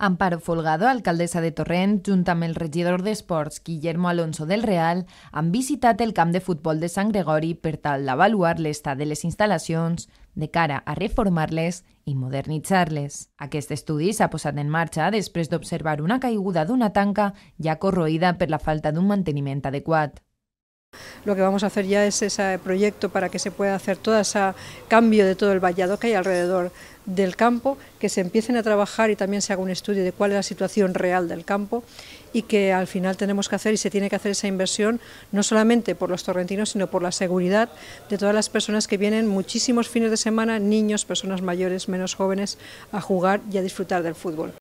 Amparo Folgado, alcaldessa de Torrent, junt amb el regidor d'Esports Guillermo Alonso del Real, han visitat el camp de futbol de Sant Gregori per tal d'avaluar l'estat de les instal·lacions de cara a reformar-les i modernitzar-les. Aquest estudi s'ha posat en marxa després d'observar una caiguda d'una tanca ja corroïda per la falta d'un manteniment adequat. lo que vamos a hacer ya es ese proyecto para que se pueda hacer todo ese cambio de todo el vallado que hay alrededor del campo, que se empiecen a trabajar y también se haga un estudio de cuál es la situación real del campo y que al final tenemos que hacer y se tiene que hacer esa inversión no solamente por los torrentinos, sino por la seguridad de todas las personas que vienen muchísimos fines de semana, niños, personas mayores, menos jóvenes, a jugar y a disfrutar del fútbol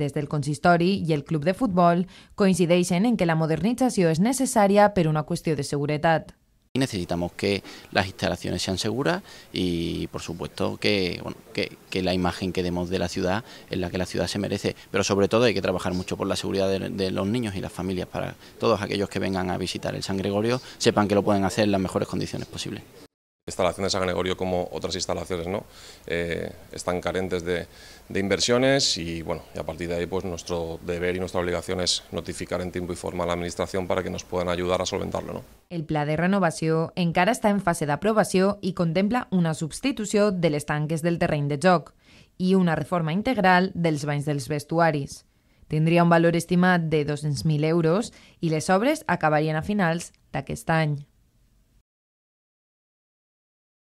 desde el consistori y el club de fútbol, coincideixen en que la modernización es necesaria pero una cuestión de seguridad. Necesitamos que las instalaciones sean seguras y, por supuesto, que, la imagen que demos de la ciudad es la que la ciudad se merece. Pero sobre todo hay que trabajar mucho por la seguridad de, los niños y las familias para todos aquellos que vengan a visitar el San Gregorio sepan que lo pueden hacer en las mejores condiciones posibles instalaciones de San Gregorio como otras instalaciones ¿no? Eh, están carentes de, inversiones y bueno a partir de ahí pues nuestro deber y nuestra obligación es notificar en tiempo y forma a la Administración para que nos puedan ayudar a solventarlo. ¿no? El plan de renovación encara está en fase de aprobación y contempla una sustitución de los tanques del terreno de joc y una reforma integral del de dels vestuaris. Tendría un valor estimado de 200.000 euros y les obras acabarían a finales de este año.